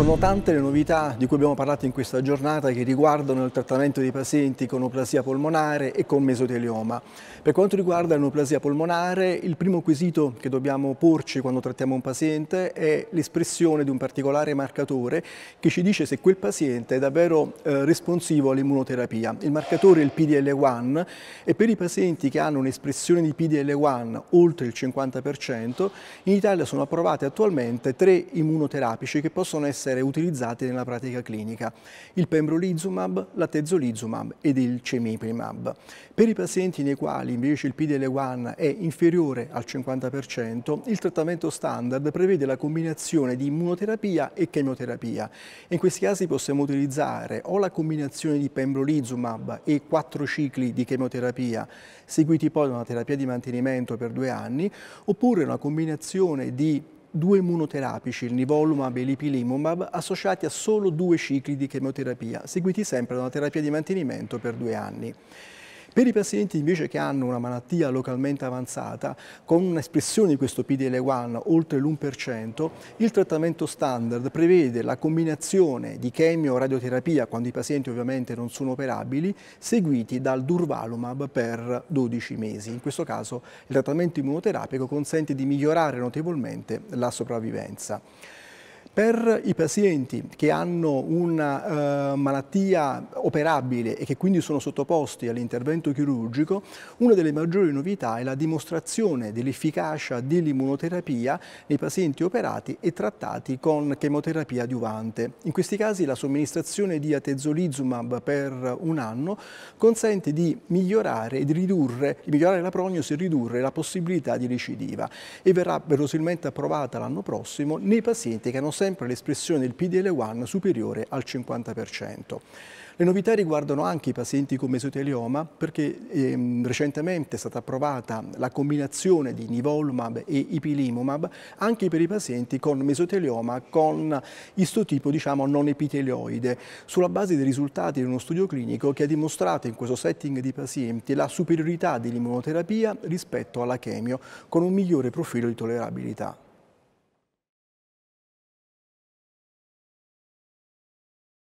Sono tante le novità di cui abbiamo parlato in questa giornata che riguardano il trattamento dei pazienti con neoplasia polmonare e con mesotelioma. Per quanto riguarda la polmonare, il primo quesito che dobbiamo porci quando trattiamo un paziente è l'espressione di un particolare marcatore che ci dice se quel paziente è davvero eh, responsivo all'immunoterapia. Il marcatore è il PDL1 e per i pazienti che hanno un'espressione di PDL1 oltre il 50%, in Italia sono approvate attualmente tre immunoterapici che possono essere essere utilizzati nella pratica clinica, il pembrolizumab, l'atezolizumab ed il cemiprimab. Per i pazienti nei quali invece il PDL1 è inferiore al 50%, il trattamento standard prevede la combinazione di immunoterapia e chemioterapia. In questi casi possiamo utilizzare o la combinazione di pembrolizumab e quattro cicli di chemioterapia, seguiti poi da una terapia di mantenimento per due anni, oppure una combinazione di due immunoterapici, il nivolumab e l'ipilimumab, associati a solo due cicli di chemioterapia, seguiti sempre da una terapia di mantenimento per due anni. Per i pazienti invece che hanno una malattia localmente avanzata, con un'espressione di questo PDL1 oltre l'1%, il trattamento standard prevede la combinazione di chemio radioterapia, quando i pazienti ovviamente non sono operabili, seguiti dal durvalumab per 12 mesi. In questo caso il trattamento immunoterapico consente di migliorare notevolmente la sopravvivenza. Per i pazienti che hanno una eh, malattia operabile e che quindi sono sottoposti all'intervento chirurgico, una delle maggiori novità è la dimostrazione dell'efficacia dell'immunoterapia nei pazienti operati e trattati con chemoterapia adiuvante. In questi casi la somministrazione di atezolizumab per un anno consente di migliorare, e di ridurre, di migliorare la prognosi e ridurre la possibilità di recidiva e verrà verosimilmente approvata l'anno prossimo nei pazienti che hanno sempre l'espressione del PDL1 superiore al 50%. Le novità riguardano anche i pazienti con mesotelioma perché ehm, recentemente è stata approvata la combinazione di nivolumab e ipilimumab anche per i pazienti con mesotelioma con istotipo diciamo, non epitelioide sulla base dei risultati di uno studio clinico che ha dimostrato in questo setting di pazienti la superiorità dell'immunoterapia rispetto alla chemio con un migliore profilo di tollerabilità.